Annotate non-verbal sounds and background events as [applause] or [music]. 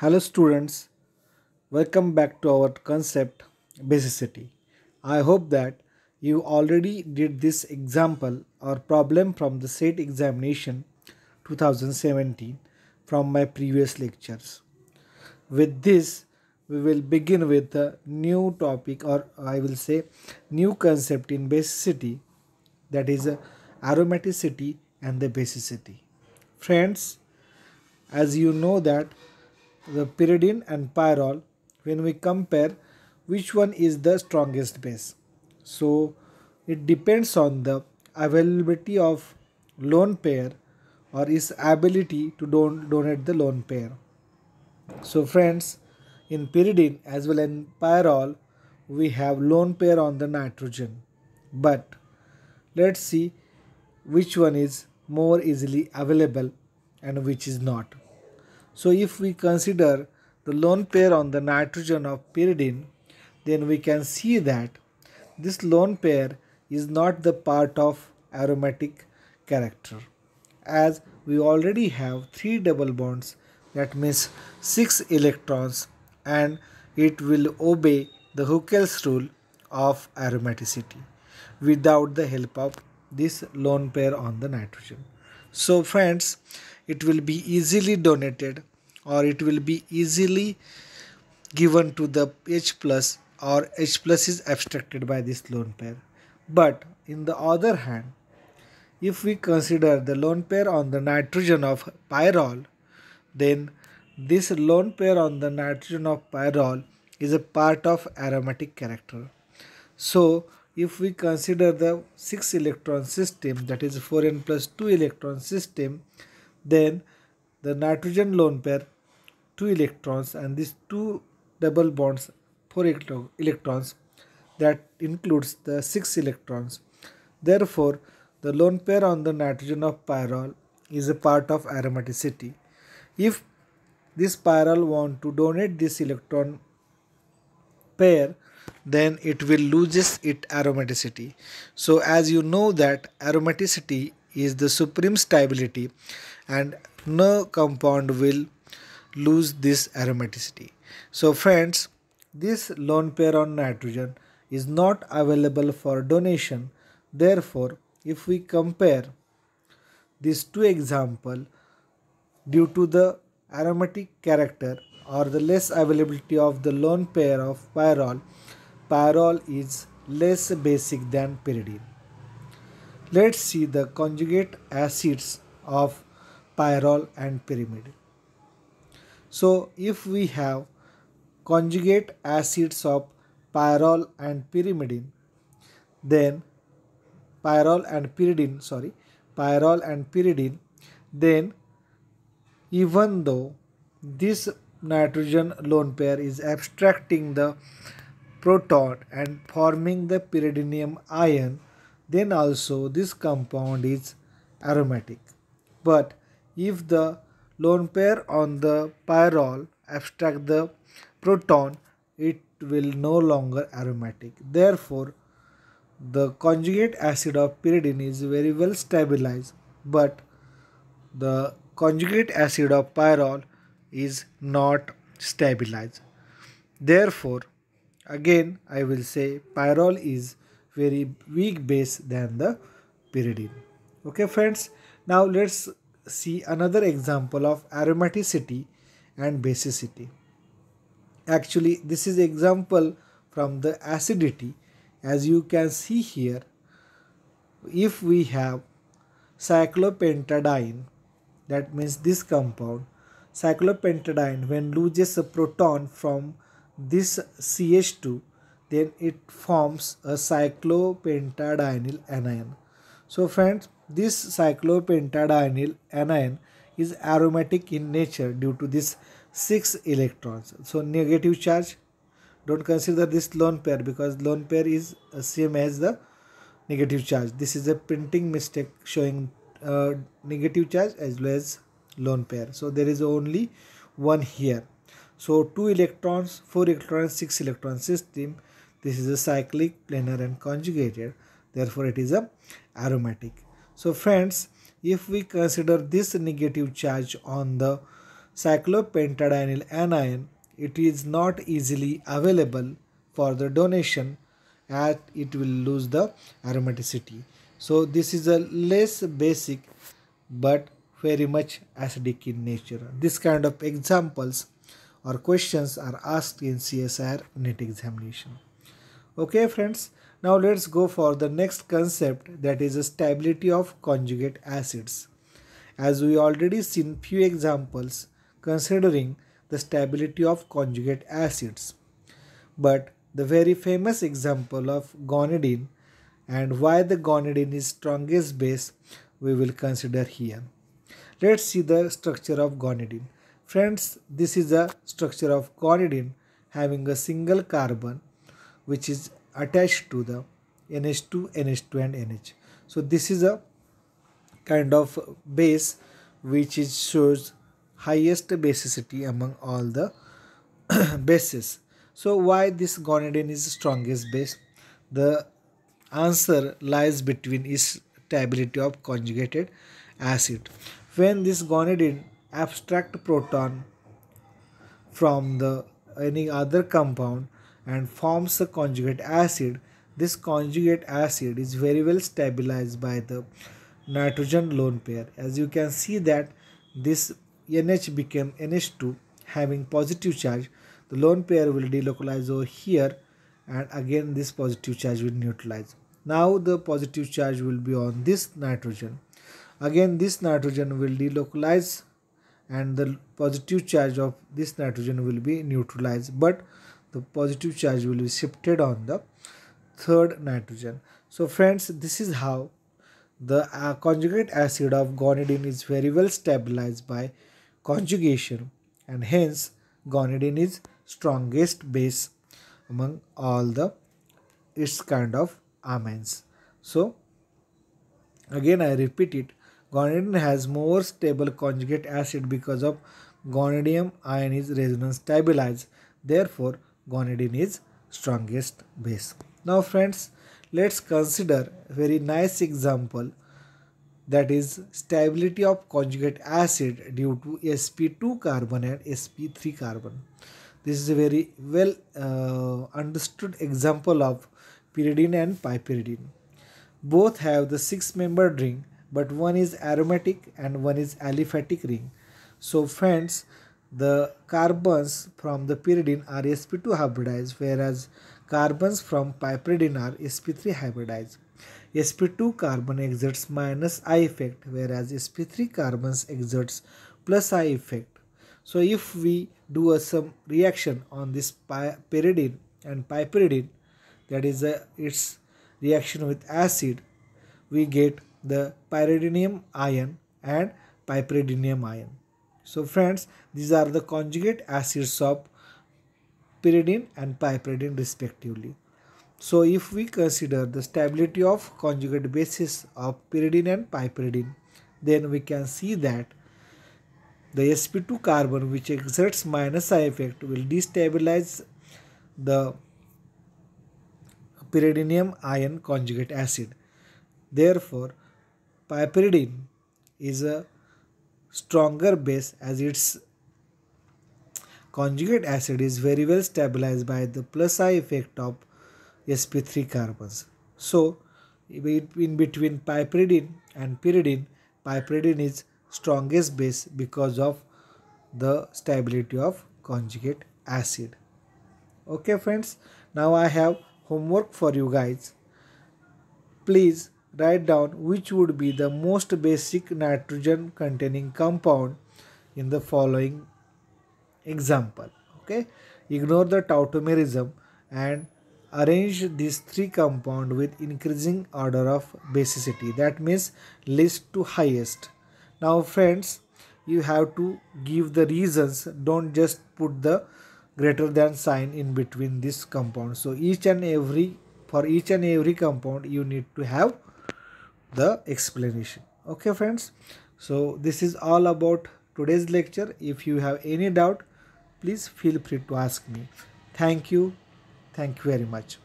Hello students, welcome back to our concept basicity. I hope that you already did this example or problem from the state examination 2017 from my previous lectures. With this, we will begin with a new topic or I will say new concept in basicity that is uh, aromaticity and the basicity. Friends, as you know that the pyridine and pyrrole when we compare which one is the strongest base. So it depends on the availability of lone pair or its ability to don donate the lone pair. So friends, in pyridine as well in pyrrole, we have lone pair on the nitrogen. But let's see which one is more easily available and which is not. So if we consider the lone pair on the nitrogen of pyridine, then we can see that this lone pair is not the part of aromatic character as we already have three double bonds that means six electrons and it will obey the Huckel's rule of aromaticity without the help of this lone pair on the nitrogen. So friends, it will be easily donated or it will be easily given to the H plus or H plus is abstracted by this lone pair. But in the other hand, if we consider the lone pair on the nitrogen of pyrrole, then this lone pair on the nitrogen of pyrrole is a part of aromatic character. So if we consider the 6 electron system that is 4n plus 2 electron system then the nitrogen lone pair, two electrons and these two double bonds, four electro electrons that includes the six electrons. Therefore, the lone pair on the nitrogen of pyrrole is a part of aromaticity. If this pyrrole want to donate this electron pair, then it will loses its aromaticity. So as you know that aromaticity is the supreme stability and no compound will lose this aromaticity. So friends, this lone pair on nitrogen is not available for donation. Therefore, if we compare these two example due to the aromatic character or the less availability of the lone pair of pyrrole, pyrrole is less basic than pyridine. Let's see the conjugate acids of pyrrole and pyrimidine. So if we have conjugate acids of pyrrole and pyrimidine then pyrrole and pyridine sorry pyrrole and pyridine then even though this nitrogen lone pair is abstracting the proton and forming the pyridinium ion then also this compound is aromatic but if the lone pair on the pyrrole abstract the proton it will no longer aromatic therefore the conjugate acid of pyridine is very well stabilized but the conjugate acid of pyrrole is not stabilized therefore again I will say pyrrole is very weak base than the pyridine okay friends now let's see another example of aromaticity and basicity. Actually, this is example from the acidity as you can see here. If we have cyclopentadiene, that means this compound, cyclopentadiene when loses a proton from this CH2 then it forms a cyclopentadienyl anion. So friends this cyclopentadienyl anion is aromatic in nature due to this 6 electrons. So negative charge. Don't consider this lone pair because lone pair is uh, same as the negative charge. This is a printing mistake showing uh, negative charge as well as lone pair. So there is only one here. So 2 electrons, 4 electrons, 6 electron system. This is a cyclic, planar and conjugated. Therefore it is a aromatic. So friends, if we consider this negative charge on the cyclopentadienyl anion, it is not easily available for the donation as it will lose the aromaticity. So this is a less basic but very much acidic in nature. This kind of examples or questions are asked in CSIR NET examination. Okay friends. Now let's go for the next concept that is stability of conjugate acids. As we already seen few examples considering the stability of conjugate acids. But the very famous example of gonadine and why the gonadine is strongest base we will consider here. Let's see the structure of gonadine. Friends, this is a structure of gonadine having a single carbon which is attached to the NH2, NH2 and NH. So this is a kind of base which is shows highest basicity among all the [clears throat] bases. So why this gonadine is strongest base? The answer lies between its stability of conjugated acid. When this gonadine abstract proton from the any other compound and forms a conjugate acid. This conjugate acid is very well stabilized by the nitrogen lone pair. As you can see that this NH became NH2 having positive charge. The lone pair will delocalize over here and again this positive charge will neutralize. Now the positive charge will be on this nitrogen. Again this nitrogen will delocalize and the positive charge of this nitrogen will be neutralized but the positive charge will be shifted on the third nitrogen so friends this is how the uh, conjugate acid of gonadine is very well stabilized by conjugation and hence gonadine is strongest base among all the its kind of amines so again i repeat it gonadine has more stable conjugate acid because of gonadium ion is resonance stabilized therefore gonadine is strongest base. Now friends, let's consider a very nice example that is stability of conjugate acid due to sp2 carbon and sp3 carbon. This is a very well uh, understood example of pyridine and pipyridine. Both have the six membered ring but one is aromatic and one is aliphatic ring. So friends, the carbons from the pyridine are sp2 hybridized whereas carbons from piperidine are sp3 hybridized sp2 carbon exerts minus i effect whereas sp3 carbons exerts plus i effect so if we do a, some reaction on this pyridine and piperidine that is a, uh, its reaction with acid we get the pyridinium ion and piperidinium ion so friends, these are the conjugate acids of pyridine and piperidine respectively. So if we consider the stability of conjugate bases of pyridine and piperidine, then we can see that the sp2 carbon which exerts minus i effect will destabilize the pyridinium ion conjugate acid. Therefore, piperidine is a stronger base as its conjugate acid is very well stabilized by the plus I effect of sp3 carbons. So, in between piperidine and pyridine, piperidine is strongest base because of the stability of conjugate acid. Okay friends, now I have homework for you guys. Please write down which would be the most basic nitrogen containing compound in the following example okay ignore the tautomerism and arrange these three compound with increasing order of basicity that means least to highest now friends you have to give the reasons don't just put the greater than sign in between this compound so each and every for each and every compound you need to have the explanation okay friends so this is all about today's lecture if you have any doubt please feel free to ask me thank you thank you very much